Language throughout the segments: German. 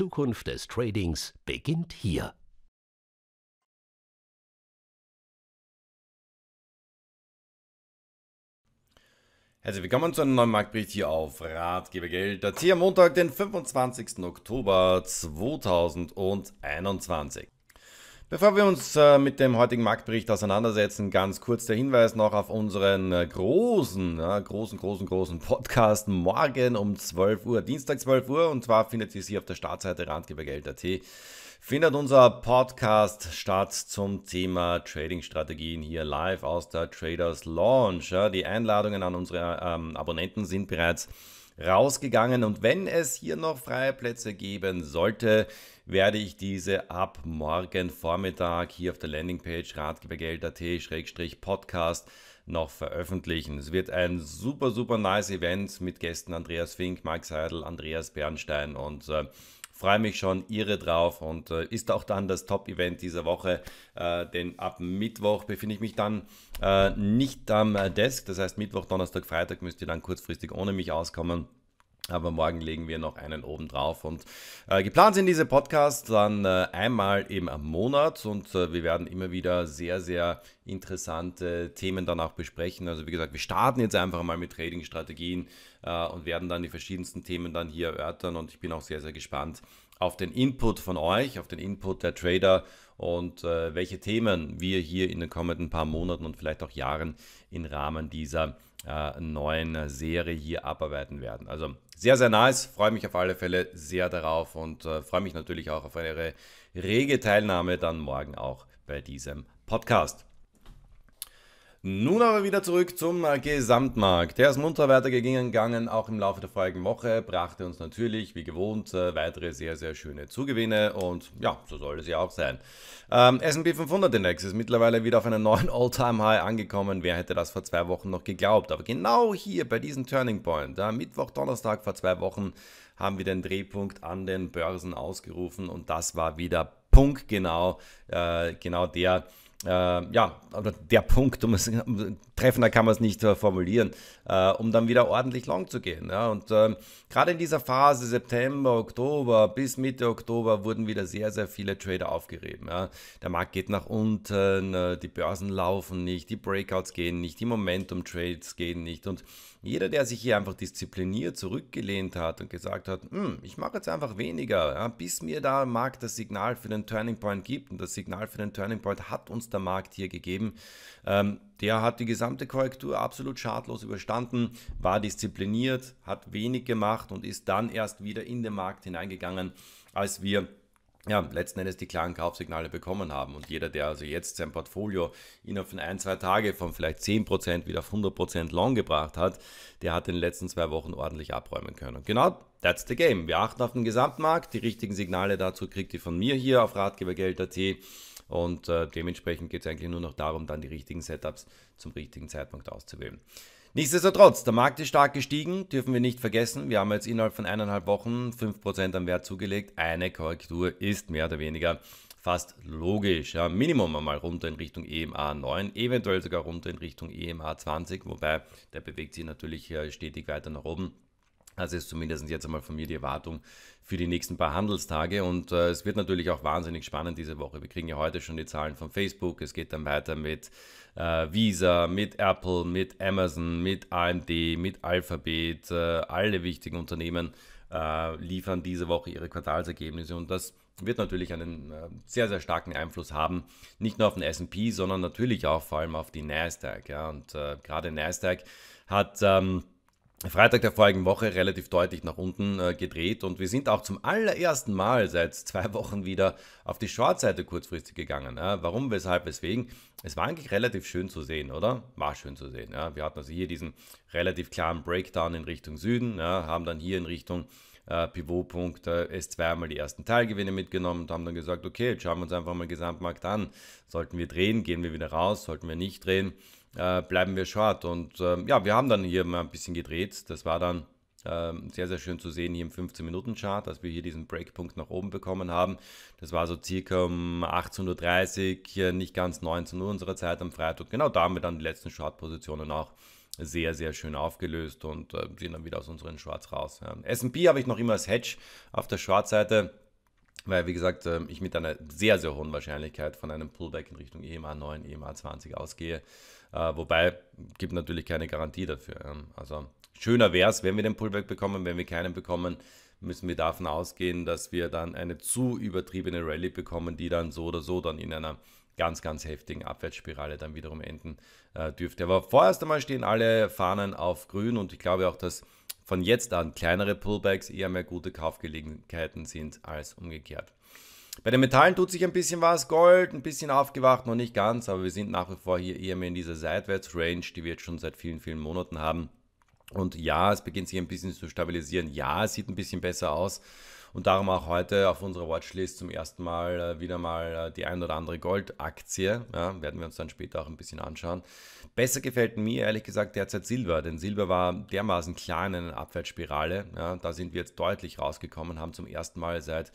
Zukunft des Tradings beginnt hier. Herzlich willkommen zu einem neuen Marktbericht hier auf Ratgeber Geld. Das hier am Montag, den 25. Oktober 2021. Bevor wir uns äh, mit dem heutigen Marktbericht auseinandersetzen, ganz kurz der Hinweis noch auf unseren äh, großen, großen, großen, großen Podcast morgen um 12 Uhr, Dienstag 12 Uhr. Und zwar findet ihr sie auf der Startseite randgebergeld.at findet unser Podcast statt zum Thema Trading-Strategien hier live aus der Traders Launch. Die Einladungen an unsere ähm, Abonnenten sind bereits rausgegangen und wenn es hier noch freie Plätze geben sollte, werde ich diese ab morgen Vormittag hier auf der Landingpage ratgebergeld.at-podcast noch veröffentlichen. Es wird ein super, super nice Event mit Gästen Andreas Fink, Mike Seidel, Andreas Bernstein und äh, freue mich schon irre drauf und äh, ist auch dann das Top-Event dieser Woche, äh, denn ab Mittwoch befinde ich mich dann äh, nicht am Desk, das heißt Mittwoch, Donnerstag, Freitag müsst ihr dann kurzfristig ohne mich auskommen. Aber morgen legen wir noch einen oben drauf. Und äh, geplant sind diese Podcasts dann äh, einmal im Monat und äh, wir werden immer wieder sehr, sehr interessante Themen dann auch besprechen. Also wie gesagt, wir starten jetzt einfach mal mit Trading-Strategien äh, und werden dann die verschiedensten Themen dann hier erörtern. Und ich bin auch sehr, sehr gespannt auf den Input von euch, auf den Input der Trader und äh, welche Themen wir hier in den kommenden paar Monaten und vielleicht auch Jahren im Rahmen dieser äh, neuen Serie hier abarbeiten werden. Also sehr, sehr nice. Freue mich auf alle Fälle sehr darauf und äh, freue mich natürlich auch auf eure rege Teilnahme dann morgen auch bei diesem Podcast. Nun aber wieder zurück zum äh, Gesamtmarkt. Der ist munter weitergegangen, auch im Laufe der vorigen Woche, brachte uns natürlich, wie gewohnt, äh, weitere sehr, sehr schöne Zugewinne und ja, so soll es ja auch sein. Ähm, S&P 500 Index ist mittlerweile wieder auf einen neuen All-Time-High angekommen. Wer hätte das vor zwei Wochen noch geglaubt? Aber genau hier bei diesem Turning Point, äh, Mittwoch, Donnerstag vor zwei Wochen, haben wir den Drehpunkt an den Börsen ausgerufen und das war wieder punktgenau, äh, genau der äh, ja, der Punkt, um es treffender kann man es nicht äh, formulieren, äh, um dann wieder ordentlich lang zu gehen. Ja? Und ähm, gerade in dieser Phase September, Oktober bis Mitte Oktober wurden wieder sehr, sehr viele Trader aufgerieben. Ja? Der Markt geht nach unten, äh, die Börsen laufen nicht, die Breakouts gehen nicht, die Momentum-Trades gehen nicht. Und jeder, der sich hier einfach diszipliniert zurückgelehnt hat und gesagt hat, hm, ich mache jetzt einfach weniger, ja? bis mir da Markt das Signal für den Turning Point gibt. Und das Signal für den Turning Point hat uns Mustermarkt hier gegeben. Ähm, der hat die gesamte Korrektur absolut schadlos überstanden, war diszipliniert, hat wenig gemacht und ist dann erst wieder in den Markt hineingegangen, als wir ja, letzten Endes die klaren Kaufsignale bekommen haben. Und jeder, der also jetzt sein Portfolio innerhalb von ein, zwei Tage von vielleicht 10% wieder auf 100% long gebracht hat, der hat in den letzten zwei Wochen ordentlich abräumen können. Und Genau, that's the game. Wir achten auf den Gesamtmarkt. Die richtigen Signale dazu kriegt ihr von mir hier auf ratgebergeld.at. Und äh, dementsprechend geht es eigentlich nur noch darum, dann die richtigen Setups zum richtigen Zeitpunkt auszuwählen. Nichtsdestotrotz, der Markt ist stark gestiegen, dürfen wir nicht vergessen. Wir haben jetzt innerhalb von eineinhalb Wochen 5% am Wert zugelegt. Eine Korrektur ist mehr oder weniger fast logisch. Ja, Minimum einmal runter in Richtung EMA 9, eventuell sogar runter in Richtung EMA 20, wobei der bewegt sich natürlich äh, stetig weiter nach oben. Das also ist zumindest jetzt einmal von mir die Erwartung für die nächsten paar Handelstage. Und äh, es wird natürlich auch wahnsinnig spannend diese Woche. Wir kriegen ja heute schon die Zahlen von Facebook. Es geht dann weiter mit äh, Visa, mit Apple, mit Amazon, mit AMD, mit Alphabet. Äh, alle wichtigen Unternehmen äh, liefern diese Woche ihre Quartalsergebnisse. Und das wird natürlich einen äh, sehr, sehr starken Einfluss haben, nicht nur auf den SP, sondern natürlich auch vor allem auf die Nasdaq. Ja. Und äh, gerade Nasdaq hat... Ähm, Freitag der vorigen Woche relativ deutlich nach unten äh, gedreht und wir sind auch zum allerersten Mal seit zwei Wochen wieder auf die Short-Seite kurzfristig gegangen. Ja. Warum, weshalb, weswegen? Es war eigentlich relativ schön zu sehen, oder? War schön zu sehen. Ja. Wir hatten also hier diesen relativ klaren Breakdown in Richtung Süden, ja, haben dann hier in Richtung äh, Pivotpunkt äh, S2 einmal die ersten Teilgewinne mitgenommen und haben dann gesagt, okay, jetzt schauen wir uns einfach mal den Gesamtmarkt an. Sollten wir drehen, gehen wir wieder raus, sollten wir nicht drehen äh, bleiben wir short. Und äh, ja, wir haben dann hier mal ein bisschen gedreht. Das war dann ähm, sehr, sehr schön zu sehen hier im 15-Minuten-Chart, dass wir hier diesen Breakpunkt nach oben bekommen haben. Das war so circa um 18.30 Uhr, nicht ganz 19 Uhr unserer Zeit am Freitag. Genau da haben wir dann die letzten Short-Positionen auch sehr, sehr schön aufgelöst und äh, sind dann wieder aus unseren Shorts raus. Ja. S&P habe ich noch immer als Hedge auf der Short-Seite, weil, wie gesagt, ähm, ich mit einer sehr, sehr hohen Wahrscheinlichkeit von einem Pullback in Richtung EMA 9, EMA 20 ausgehe. Äh, wobei, gibt natürlich keine Garantie dafür. Also schöner wäre es, wenn wir den Pullback bekommen, wenn wir keinen bekommen, müssen wir davon ausgehen, dass wir dann eine zu übertriebene Rallye bekommen, die dann so oder so dann in einer ganz, ganz heftigen Abwärtsspirale dann wiederum enden äh, dürfte. Aber vorerst einmal stehen alle Fahnen auf grün und ich glaube auch, dass von jetzt an kleinere Pullbacks eher mehr gute Kaufgelegenheiten sind als umgekehrt. Bei den Metallen tut sich ein bisschen was. Gold, ein bisschen aufgewacht, noch nicht ganz, aber wir sind nach wie vor hier eher mehr in dieser Seitwärtsrange, die wir jetzt schon seit vielen, vielen Monaten haben. Und ja, es beginnt sich ein bisschen zu stabilisieren. Ja, es sieht ein bisschen besser aus. Und darum auch heute auf unserer Watchlist zum ersten Mal äh, wieder mal äh, die ein oder andere Goldaktie. Ja, werden wir uns dann später auch ein bisschen anschauen. Besser gefällt mir ehrlich gesagt derzeit Silber, denn Silber war dermaßen klar in einer Abwärtsspirale. Ja, da sind wir jetzt deutlich rausgekommen, haben zum ersten Mal seit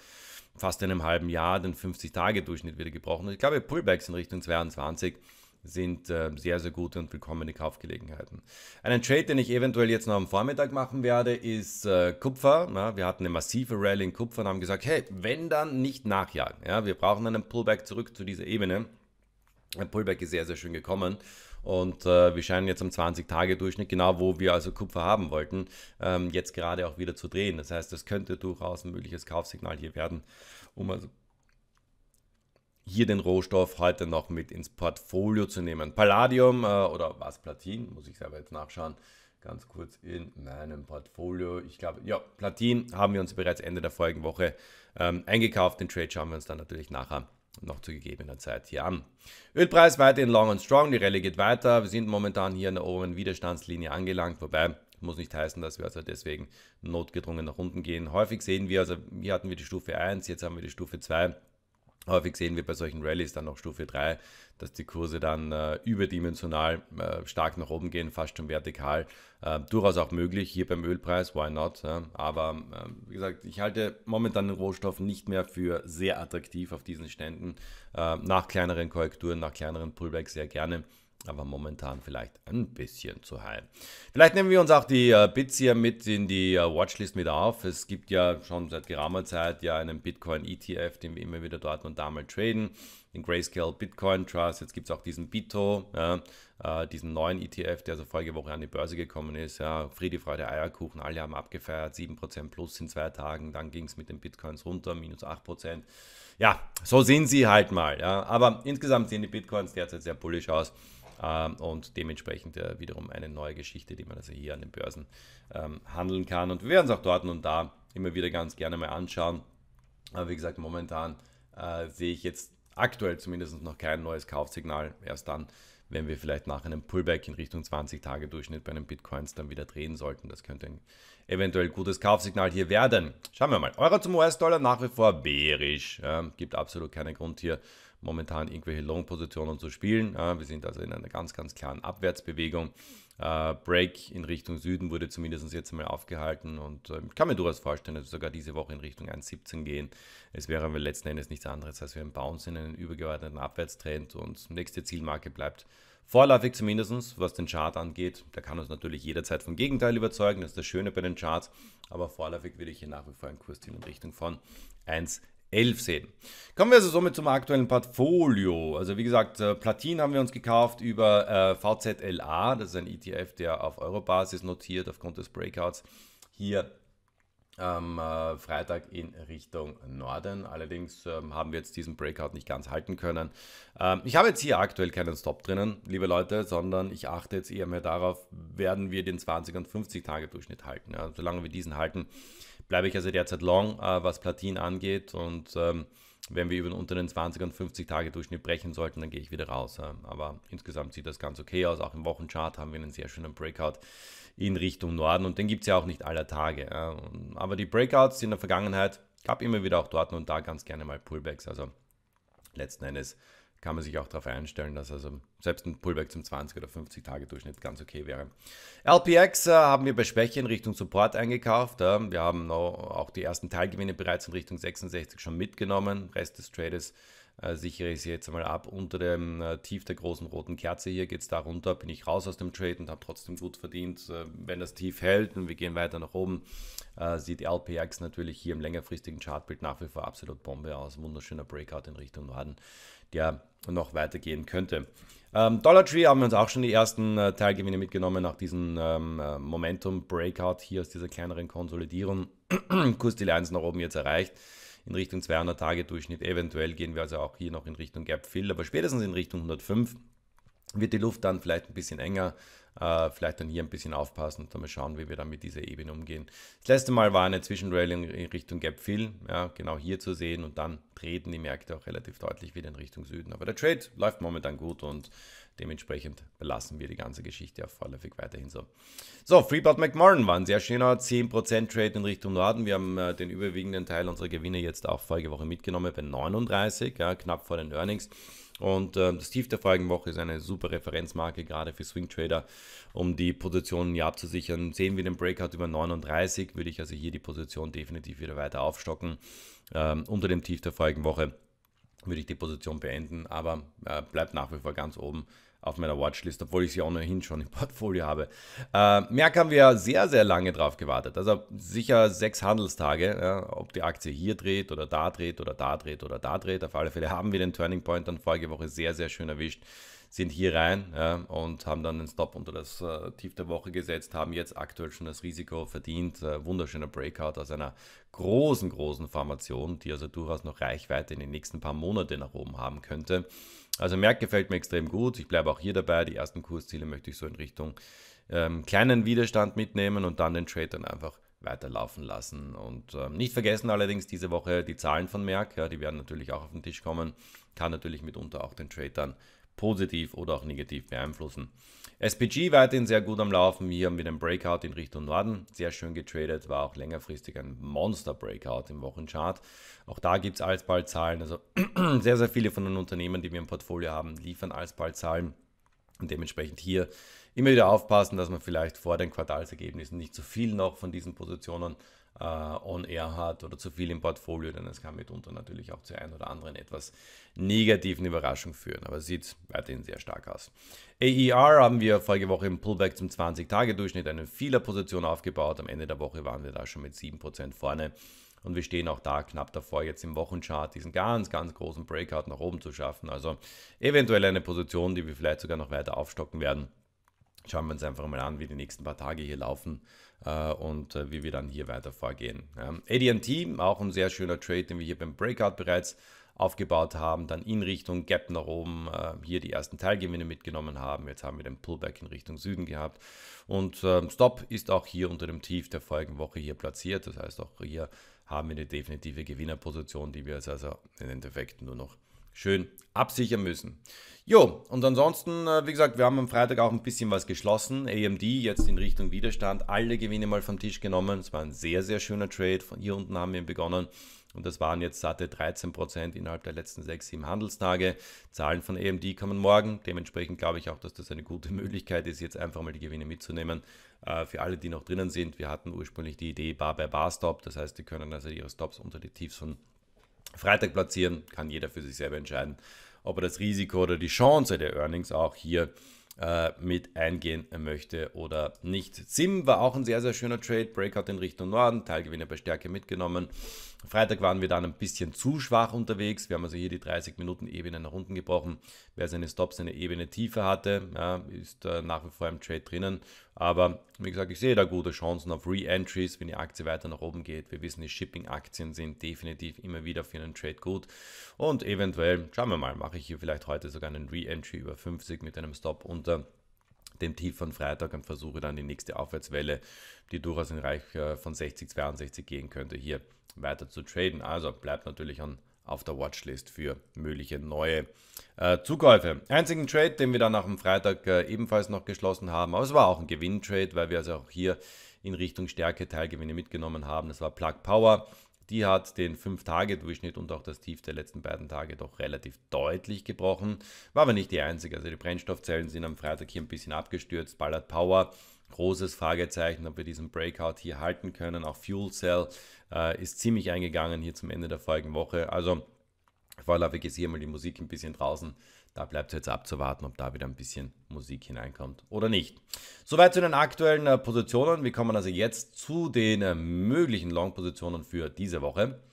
fast einem halben Jahr den 50-Tage-Durchschnitt wieder gebrochen. ich glaube, Pullbacks in Richtung 22 sind äh, sehr, sehr gute und willkommene Kaufgelegenheiten. Einen Trade, den ich eventuell jetzt noch am Vormittag machen werde, ist äh, Kupfer. wir hatten eine massive Rallye in Kupfer und haben gesagt, hey, wenn dann nicht nachjagen. wir brauchen einen Pullback zurück zu dieser Ebene. Ein Pullback ist sehr, sehr schön gekommen. Und äh, wir scheinen jetzt am 20-Tage-Durchschnitt, genau wo wir also Kupfer haben wollten, ähm, jetzt gerade auch wieder zu drehen. Das heißt, das könnte durchaus ein mögliches Kaufsignal hier werden, um also hier den Rohstoff heute noch mit ins Portfolio zu nehmen. Palladium äh, oder was Platin, muss ich selber jetzt nachschauen. Ganz kurz in meinem Portfolio. Ich glaube, ja, Platin haben wir uns bereits Ende der vorigen Woche ähm, eingekauft. Den Trade schauen wir uns dann natürlich nachher noch zu gegebener Zeit hier an. Ölpreis weiterhin long und strong, die Rallye geht weiter. Wir sind momentan hier an der oberen Widerstandslinie angelangt, wobei muss nicht heißen, dass wir also deswegen notgedrungen nach unten gehen. Häufig sehen wir, also hier hatten wir die Stufe 1, jetzt haben wir die Stufe 2. Häufig sehen wir bei solchen Rallyes dann noch Stufe 3, dass die Kurse dann äh, überdimensional äh, stark nach oben gehen, fast schon vertikal. Äh, durchaus auch möglich hier beim Ölpreis, why not? Ja? Aber ähm, wie gesagt, ich halte momentan den Rohstoff nicht mehr für sehr attraktiv auf diesen Ständen. Ähm, nach kleineren Korrekturen, nach kleineren Pullbacks sehr gerne aber momentan vielleicht ein bisschen zu heil. Vielleicht nehmen wir uns auch die äh, Bits hier mit in die äh, Watchlist mit auf. Es gibt ja schon seit geraumer Zeit ja einen Bitcoin-ETF, den wir immer wieder dort und da mal traden. Den Grayscale Bitcoin Trust. Jetzt gibt es auch diesen Bito, ja, äh, diesen neuen ETF, der so vorige Woche an die Börse gekommen ist. Ja, Friede, Freude, Eierkuchen. Alle haben abgefeiert. 7% plus in zwei Tagen. Dann ging es mit den Bitcoins runter, minus 8% ja, so sind sie halt mal. Ja. Aber insgesamt sehen die Bitcoins derzeit sehr bullisch aus ähm, und dementsprechend äh, wiederum eine neue Geschichte, die man also hier an den Börsen ähm, handeln kann. Und wir werden es auch dort und da immer wieder ganz gerne mal anschauen. Aber wie gesagt, momentan äh, sehe ich jetzt aktuell zumindest noch kein neues Kaufsignal. Erst dann, wenn wir vielleicht nach einem Pullback in Richtung 20-Tage-Durchschnitt bei den Bitcoins dann wieder drehen sollten. Das könnte ein eventuell gutes Kaufsignal hier werden. Schauen wir mal. Euro zum US-Dollar nach wie vor bärisch. Ähm, gibt absolut keinen Grund hier momentan irgendwelche Long-Positionen zu spielen. Äh, wir sind also in einer ganz, ganz klaren Abwärtsbewegung. Äh, Break in Richtung Süden wurde zumindest jetzt einmal aufgehalten und äh, kann mir durchaus vorstellen, dass wir sogar diese Woche in Richtung 1,17 gehen. Es wäre aber letzten Endes nichts anderes als wir im Bounce in einen übergeordneten Abwärtstrend und nächste Zielmarke bleibt vorläufig zumindest, was den Chart angeht. Da kann uns natürlich jederzeit vom Gegenteil überzeugen, das ist das Schöne bei den Charts, aber vorläufig würde ich hier nach wie vor einen Kurs ziehen in Richtung von 1,17. 11 sehen. Kommen wir also somit zum aktuellen Portfolio. Also wie gesagt, äh, Platin haben wir uns gekauft über äh, VZLA. Das ist ein ETF, der auf Eurobasis notiert aufgrund des Breakouts hier am äh, Freitag in Richtung Norden. Allerdings ähm, haben wir jetzt diesen Breakout nicht ganz halten können. Ähm, ich habe jetzt hier aktuell keinen Stop drinnen, liebe Leute, sondern ich achte jetzt eher mehr darauf, werden wir den 20- und 50-Tage-Durchschnitt halten. Ja, solange wir diesen halten, bleibe ich also derzeit long, äh, was Platin angeht. Und ähm, wenn wir über unter den 20 und 50 Tage Durchschnitt brechen sollten, dann gehe ich wieder raus. Aber insgesamt sieht das ganz okay aus. Auch im Wochenchart haben wir einen sehr schönen Breakout in Richtung Norden und den gibt es ja auch nicht aller Tage. Aber die Breakouts in der Vergangenheit gab immer wieder auch dort und da ganz gerne mal Pullbacks. Also letzten Endes kann man sich auch darauf einstellen, dass also selbst ein Pullback zum 20 oder 50 Tage Durchschnitt ganz okay wäre. LPX äh, haben wir bei Schwäche in Richtung Support eingekauft. Äh, wir haben auch die ersten Teilgewinne bereits in Richtung 66 schon mitgenommen. Rest des Trades äh, sichere ich sie jetzt einmal ab. Unter dem äh, Tief der großen roten Kerze hier geht es da runter, bin ich raus aus dem Trade und habe trotzdem gut verdient. Äh, wenn das Tief hält und wir gehen weiter nach oben, äh, sieht LPX natürlich hier im längerfristigen Chartbild nach wie vor absolut Bombe aus. Wunderschöner Breakout in Richtung Norden der noch weitergehen könnte. Ähm, Dollar Tree haben wir uns auch schon die ersten äh, Teilgewinne mitgenommen nach diesem ähm, äh, Momentum-Breakout hier aus dieser kleineren Konsolidierung. Kursziel 1 nach oben jetzt erreicht in Richtung 200-Tage-Durchschnitt. Eventuell gehen wir also auch hier noch in Richtung Gap-Fill, aber spätestens in Richtung 105 wird die Luft dann vielleicht ein bisschen enger. Äh, vielleicht dann hier ein bisschen aufpassen und dann mal schauen, wie wir dann mit dieser Ebene umgehen. Das letzte Mal war eine Zwischenrailing in Richtung Gap Fill, ja, genau hier zu sehen und dann treten die Märkte auch relativ deutlich wieder in Richtung Süden. Aber der Trade läuft momentan gut und dementsprechend belassen wir die ganze Geschichte auch vorläufig weiterhin so. So, Freeport McMoran war ein sehr schöner 10% Trade in Richtung Norden. Wir haben äh, den überwiegenden Teil unserer Gewinne jetzt auch vorige Woche mitgenommen bei 39, ja, knapp vor den Earnings. Und äh, das Tief der vorigen Woche ist eine super Referenzmarke, gerade für Swing Trader, um die Positionen hier abzusichern. Sehen wir den Breakout über 39, würde ich also hier die Position definitiv wieder weiter aufstocken. Ähm, unter dem Tief der vorigen Woche würde ich die Position beenden, aber äh, bleibt nach wie vor ganz oben auf meiner Watchlist, obwohl ich sie ohnehin schon im Portfolio habe. Äh, Merck haben wir sehr, sehr lange drauf gewartet. Also sicher sechs Handelstage, ja, ob die Aktie hier dreht oder da dreht oder da dreht oder da dreht. Auf alle Fälle haben wir den Turning Point dann vorige Woche sehr, sehr schön erwischt sind hier rein ja, und haben dann den Stop unter das äh, Tief der Woche gesetzt, haben jetzt aktuell schon das Risiko verdient. Äh, wunderschöner Breakout aus einer großen, großen Formation, die also durchaus noch Reichweite in den nächsten paar Monaten nach oben haben könnte. Also Merck gefällt mir extrem gut. Ich bleibe auch hier dabei. Die ersten Kursziele möchte ich so in Richtung ähm, kleinen Widerstand mitnehmen und dann den Trade dann einfach weiterlaufen lassen. Und ähm, nicht vergessen allerdings diese Woche die Zahlen von Merck. Ja, die werden natürlich auch auf den Tisch kommen. Kann natürlich mitunter auch den Trade dann positiv oder auch negativ beeinflussen. SPG weiterhin sehr gut am Laufen. Hier haben wir den Breakout in Richtung Norden. Sehr schön getradet, war auch längerfristig ein Monster-Breakout im Wochenchart. Auch da gibt es alsbald Zahlen. Also sehr, sehr viele von den Unternehmen, die wir im Portfolio haben, liefern alsbald Zahlen. Und dementsprechend hier immer wieder aufpassen, dass man vielleicht vor den Quartalsergebnissen nicht zu so viel noch von diesen Positionen äh, on air hat oder zu viel im Portfolio, denn es kann mitunter natürlich auch zu ein oder anderen etwas negativen Überraschungen führen. Aber es sieht weiterhin sehr stark aus. AER haben wir vorige Woche im Pullback zum 20-Tage-Durchschnitt eine Fehlerposition aufgebaut. Am Ende der Woche waren wir da schon mit 7% vorne. Und wir stehen auch da knapp davor, jetzt im Wochenchart diesen ganz, ganz großen Breakout nach oben zu schaffen. Also eventuell eine Position, die wir vielleicht sogar noch weiter aufstocken werden. Schauen wir uns einfach mal an, wie die nächsten paar Tage hier laufen. Äh, und äh, wie wir dann hier weiter vorgehen. Ähm, ADT, auch ein sehr schöner Trade, den wir hier beim Breakout bereits aufgebaut haben, dann in Richtung Gap nach oben äh, hier die ersten Teilgewinne mitgenommen haben. Jetzt haben wir den Pullback in Richtung Süden gehabt und Stop ist auch hier unter dem Tief der folgenden Woche hier platziert. Das heißt, auch hier haben wir eine definitive Gewinnerposition, die wir jetzt also im Endeffekt nur noch schön absichern müssen. Jo, und ansonsten, äh, wie gesagt, wir haben am Freitag auch ein bisschen was geschlossen. AMD jetzt in Richtung Widerstand, alle Gewinne mal vom Tisch genommen. Es war ein sehr, sehr schöner Trade. Von hier unten haben wir ihn begonnen. Und das waren jetzt satte 13% innerhalb der letzten 6, 7 Handelstage. Zahlen von AMD kommen morgen. Dementsprechend glaube ich auch, dass das eine gute Möglichkeit ist, jetzt einfach mal die Gewinne mitzunehmen. Äh, für alle, die noch drinnen sind, wir hatten ursprünglich die Idee Bar by Bar Stop. Das heißt, die können also ihre Stops unter die Tiefs von Freitag platzieren, kann jeder für sich selber entscheiden, ob er das Risiko oder die Chance der Earnings auch hier äh, mit eingehen möchte oder nicht. Sim war auch ein sehr, sehr schöner Trade. Breakout in Richtung Norden, Teilgewinne bei Stärke mitgenommen. Freitag waren wir dann ein bisschen zu schwach unterwegs. Wir haben also hier die 30-Minuten-Ebene nach unten gebrochen. Wer seine Stops, seine Ebene tiefer hatte, ja, ist äh, nach wie vor im Trade drinnen. Aber wie gesagt, ich sehe da gute Chancen auf Re-Entries, wenn die Aktie weiter nach oben geht. Wir wissen, die Shipping-Aktien sind definitiv immer wieder für einen Trade gut. Und eventuell, schauen wir mal, mache ich hier vielleicht heute sogar einen Re-Entry über 50 mit einem Stop und unter dem Tief von Freitag und versuche dann die nächste Aufwärtswelle, die durchaus in Reich äh, von 60, 62 gehen könnte, hier weiter zu traden. Also bleibt natürlich an, auf der Watchlist für mögliche neue äh, Zukäufe. Einzigen Trade, den wir dann am Freitag äh, ebenfalls noch geschlossen haben, aber es war auch ein Gewinntrade, weil wir also auch hier in Richtung Stärke Teilgewinne mitgenommen haben. Das war Plug Power. Die hat den 5-Tage-Durchschnitt und auch das Tief der letzten beiden Tage doch relativ deutlich gebrochen. War aber nicht die einzige. Also die Brennstoffzellen sind am Freitag hier ein bisschen abgestürzt. Ballard Power, großes Fragezeichen, ob wir diesen Breakout hier halten können. Auch Fuel Cell äh, ist ziemlich eingegangen hier zum Ende der folgenden Woche. Also vorläufig ist hier mal die Musik ein bisschen draußen. Da bleibt es jetzt abzuwarten, ob da wieder ein bisschen Musik hineinkommt oder nicht. Soweit zu den aktuellen äh, Positionen. Wir kommen also jetzt zu den äh, möglichen Long-Positionen für diese Woche.